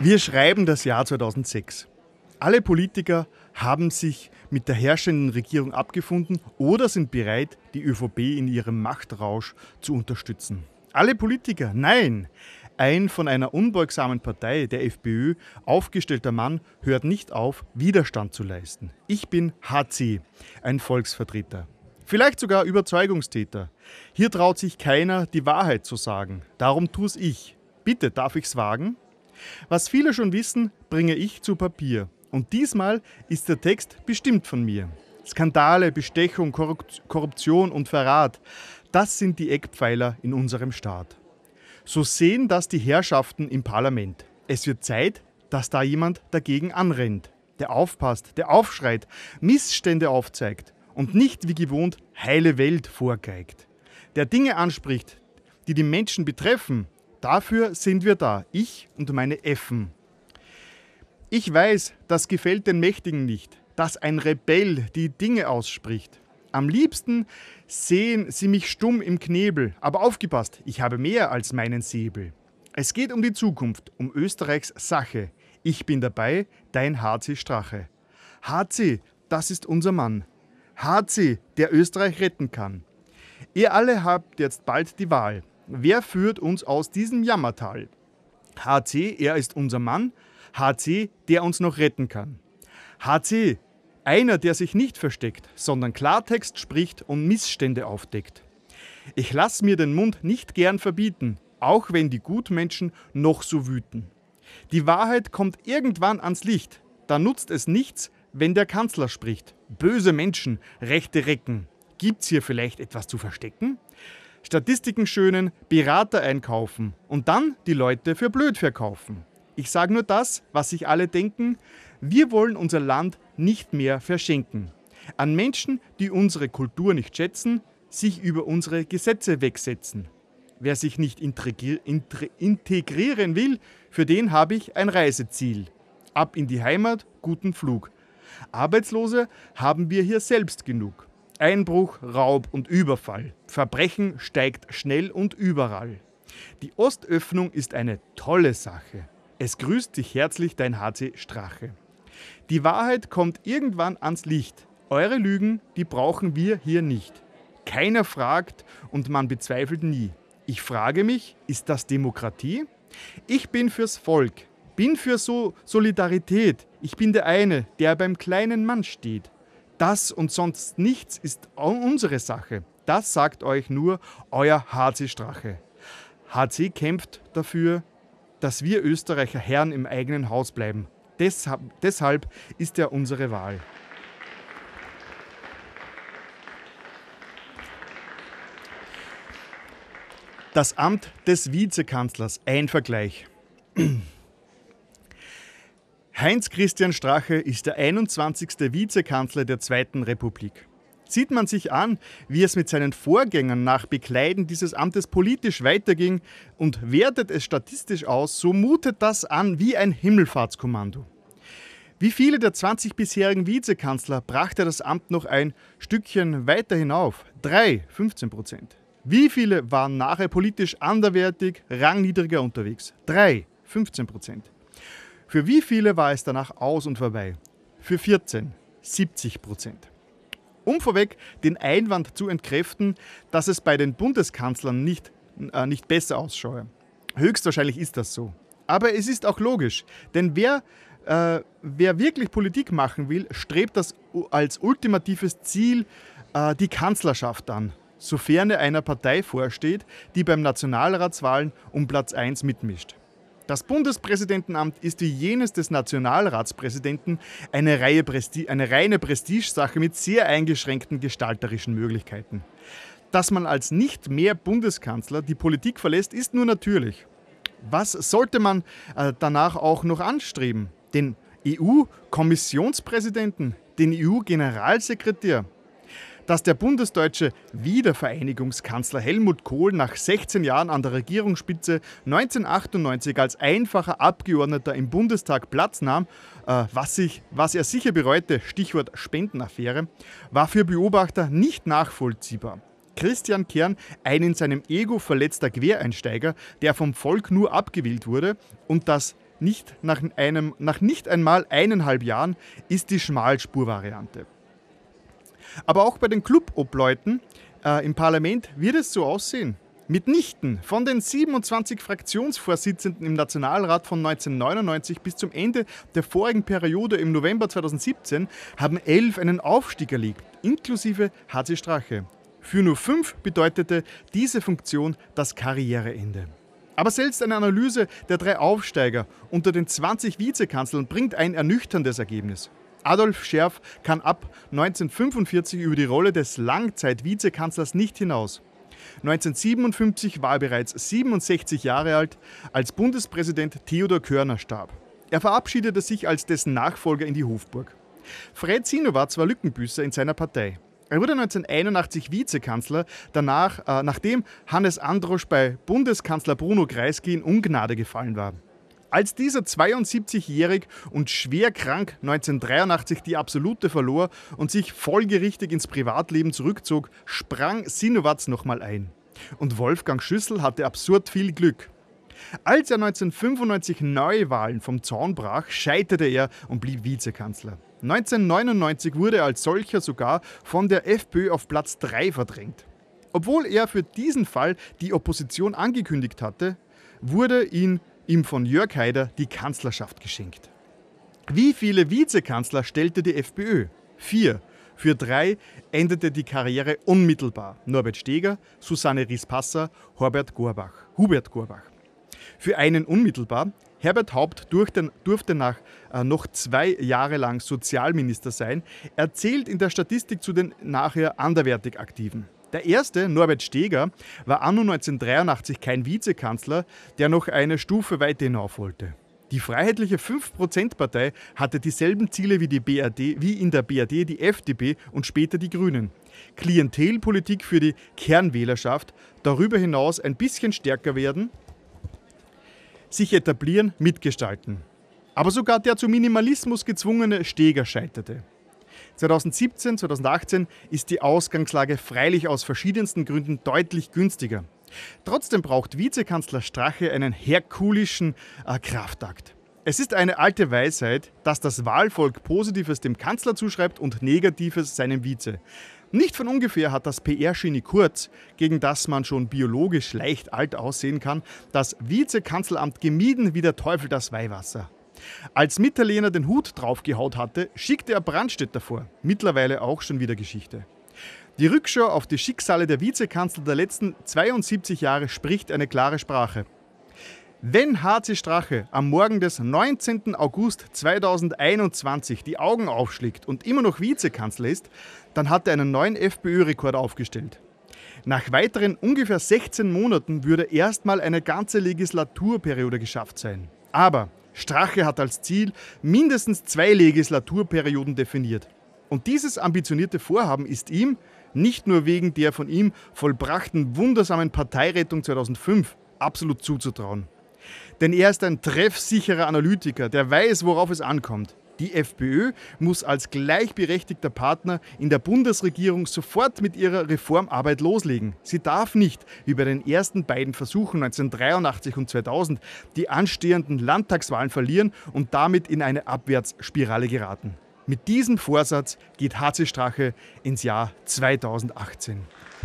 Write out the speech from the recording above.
Wir schreiben das Jahr 2006. Alle Politiker haben sich mit der herrschenden Regierung abgefunden oder sind bereit, die ÖVP in ihrem Machtrausch zu unterstützen. Alle Politiker, nein! Ein von einer unbeugsamen Partei, der FPÖ, aufgestellter Mann hört nicht auf, Widerstand zu leisten. Ich bin HC, ein Volksvertreter. Vielleicht sogar Überzeugungstäter. Hier traut sich keiner, die Wahrheit zu sagen. Darum tu's ich. Bitte darf ich's wagen? Was viele schon wissen, bringe ich zu Papier. Und diesmal ist der Text bestimmt von mir. Skandale, Bestechung, Korruption und Verrat, das sind die Eckpfeiler in unserem Staat. So sehen das die Herrschaften im Parlament. Es wird Zeit, dass da jemand dagegen anrennt, der aufpasst, der aufschreit, Missstände aufzeigt und nicht wie gewohnt heile Welt vorgeigt, der Dinge anspricht, die die Menschen betreffen Dafür sind wir da, ich und meine Effen. Ich weiß, das gefällt den Mächtigen nicht, dass ein Rebell die Dinge ausspricht. Am liebsten sehen sie mich stumm im Knebel, aber aufgepasst, ich habe mehr als meinen Säbel. Es geht um die Zukunft, um Österreichs Sache. Ich bin dabei, dein HC Strache. HC, das ist unser Mann. HC, der Österreich retten kann. Ihr alle habt jetzt bald die Wahl. Wer führt uns aus diesem Jammertal? HC, er ist unser Mann. HC, der uns noch retten kann. HC, einer, der sich nicht versteckt, sondern Klartext spricht und Missstände aufdeckt. Ich lass mir den Mund nicht gern verbieten, auch wenn die Gutmenschen noch so wüten. Die Wahrheit kommt irgendwann ans Licht, da nutzt es nichts, wenn der Kanzler spricht. Böse Menschen, rechte Recken. Gibt's hier vielleicht etwas zu verstecken? Statistiken schönen, Berater einkaufen und dann die Leute für blöd verkaufen. Ich sage nur das, was sich alle denken. Wir wollen unser Land nicht mehr verschenken. An Menschen, die unsere Kultur nicht schätzen, sich über unsere Gesetze wegsetzen. Wer sich nicht integrieren will, für den habe ich ein Reiseziel. Ab in die Heimat, guten Flug. Arbeitslose haben wir hier selbst genug. Einbruch, Raub und Überfall. Verbrechen steigt schnell und überall. Die Ostöffnung ist eine tolle Sache. Es grüßt dich herzlich dein HC Strache. Die Wahrheit kommt irgendwann ans Licht. Eure Lügen, die brauchen wir hier nicht. Keiner fragt und man bezweifelt nie. Ich frage mich, ist das Demokratie? Ich bin fürs Volk, bin für so Solidarität. Ich bin der eine, der beim kleinen Mann steht. Das und sonst nichts ist unsere Sache. Das sagt euch nur euer HC Strache. HC kämpft dafür, dass wir Österreicher Herren im eigenen Haus bleiben. Deshalb, deshalb ist er unsere Wahl. Das Amt des Vizekanzlers, ein Vergleich. Heinz-Christian Strache ist der 21. Vizekanzler der Zweiten Republik. Sieht man sich an, wie es mit seinen Vorgängern nach Bekleiden dieses Amtes politisch weiterging und wertet es statistisch aus, so mutet das an wie ein Himmelfahrtskommando. Wie viele der 20 bisherigen Vizekanzler brachte das Amt noch ein Stückchen weiter hinauf? Drei, 15 Prozent. Wie viele waren nachher politisch anderwertig, rangniedriger unterwegs? Drei, 15 Prozent. Für wie viele war es danach aus und vorbei? Für 14, 70 Prozent. Um vorweg den Einwand zu entkräften, dass es bei den Bundeskanzlern nicht, äh, nicht besser ausschaue. Höchstwahrscheinlich ist das so. Aber es ist auch logisch, denn wer, äh, wer wirklich Politik machen will, strebt das als ultimatives Ziel äh, die Kanzlerschaft an, sofern er einer Partei vorsteht, die beim Nationalratswahlen um Platz 1 mitmischt. Das Bundespräsidentenamt ist wie jenes des Nationalratspräsidenten eine, Reihe Presti eine reine Prestigesache mit sehr eingeschränkten gestalterischen Möglichkeiten. Dass man als nicht mehr Bundeskanzler die Politik verlässt, ist nur natürlich. Was sollte man äh, danach auch noch anstreben? Den EU-Kommissionspräsidenten, den EU-Generalsekretär, dass der bundesdeutsche Wiedervereinigungskanzler Helmut Kohl nach 16 Jahren an der Regierungsspitze 1998 als einfacher Abgeordneter im Bundestag Platz nahm, äh, was, sich, was er sicher bereute, Stichwort Spendenaffäre, war für Beobachter nicht nachvollziehbar. Christian Kern ein in seinem Ego verletzter Quereinsteiger, der vom Volk nur abgewählt wurde und das nicht nach, einem, nach nicht einmal eineinhalb Jahren ist die Schmalspurvariante. Aber auch bei den Clubobleuten äh, im Parlament wird es so aussehen. Mitnichten. Von den 27 Fraktionsvorsitzenden im Nationalrat von 1999 bis zum Ende der vorigen Periode im November 2017 haben elf einen Aufstieg erlegt, inklusive HC Strache. Für nur fünf bedeutete diese Funktion das Karriereende. Aber selbst eine Analyse der drei Aufsteiger unter den 20 Vizekanzlern bringt ein ernüchterndes Ergebnis. Adolf Scherf kann ab 1945 über die Rolle des Langzeit-Vizekanzlers nicht hinaus. 1957 war er bereits 67 Jahre alt, als Bundespräsident Theodor Körner starb. Er verabschiedete sich als dessen Nachfolger in die Hofburg. Fred Sino war zwar Lückenbüßer in seiner Partei. Er wurde 1981 Vizekanzler, danach, äh, nachdem Hannes Androsch bei Bundeskanzler Bruno Kreisky in Ungnade gefallen war. Als dieser 72-jährig und schwer krank 1983 die Absolute verlor und sich folgerichtig ins Privatleben zurückzog, sprang Sinowatz nochmal ein. Und Wolfgang Schüssel hatte absurd viel Glück. Als er 1995 Neuwahlen vom Zaun brach, scheiterte er und blieb Vizekanzler. 1999 wurde er als solcher sogar von der FPÖ auf Platz 3 verdrängt. Obwohl er für diesen Fall die Opposition angekündigt hatte, wurde ihn ihm von Jörg Haider die Kanzlerschaft geschenkt. Wie viele Vizekanzler stellte die FPÖ? Vier. Für drei endete die Karriere unmittelbar. Norbert Steger, Susanne Ries-Passer, Hubert Gorbach. Für einen unmittelbar, Herbert Haupt durfte nach äh, noch zwei Jahre lang Sozialminister sein, Er zählt in der Statistik zu den nachher anderwertig Aktiven. Der erste, Norbert Steger, war anno 1983 kein Vizekanzler, der noch eine Stufe weiter hinauf wollte. Die Freiheitliche 5%-Partei hatte dieselben Ziele wie, die BRD, wie in der BRD die FDP und später die Grünen. Klientelpolitik für die Kernwählerschaft, darüber hinaus ein bisschen stärker werden, sich etablieren, mitgestalten. Aber sogar der zu Minimalismus gezwungene Steger scheiterte. 2017, 2018 ist die Ausgangslage freilich aus verschiedensten Gründen deutlich günstiger. Trotzdem braucht Vizekanzler Strache einen herkulischen äh, Kraftakt. Es ist eine alte Weisheit, dass das Wahlvolk Positives dem Kanzler zuschreibt und Negatives seinem Vize. Nicht von ungefähr hat das PR-Genie Kurz, gegen das man schon biologisch leicht alt aussehen kann, das Vizekanzleramt gemieden wie der Teufel das Weihwasser. Als Mitterlehner den Hut draufgehaut hatte, schickte er Brandstätter vor. Mittlerweile auch schon wieder Geschichte. Die Rückschau auf die Schicksale der Vizekanzler der letzten 72 Jahre spricht eine klare Sprache. Wenn HC Strache am Morgen des 19. August 2021 die Augen aufschlägt und immer noch Vizekanzler ist, dann hat er einen neuen FPÖ-Rekord aufgestellt. Nach weiteren ungefähr 16 Monaten würde erstmal eine ganze Legislaturperiode geschafft sein. Aber Strache hat als Ziel mindestens zwei Legislaturperioden definiert. Und dieses ambitionierte Vorhaben ist ihm, nicht nur wegen der von ihm vollbrachten wundersamen Parteirettung 2005, absolut zuzutrauen. Denn er ist ein treffsicherer Analytiker, der weiß, worauf es ankommt. Die FPÖ muss als gleichberechtigter Partner in der Bundesregierung sofort mit ihrer Reformarbeit loslegen. Sie darf nicht, wie bei den ersten beiden Versuchen 1983 und 2000, die anstehenden Landtagswahlen verlieren und damit in eine Abwärtsspirale geraten. Mit diesem Vorsatz geht HC Strache ins Jahr 2018.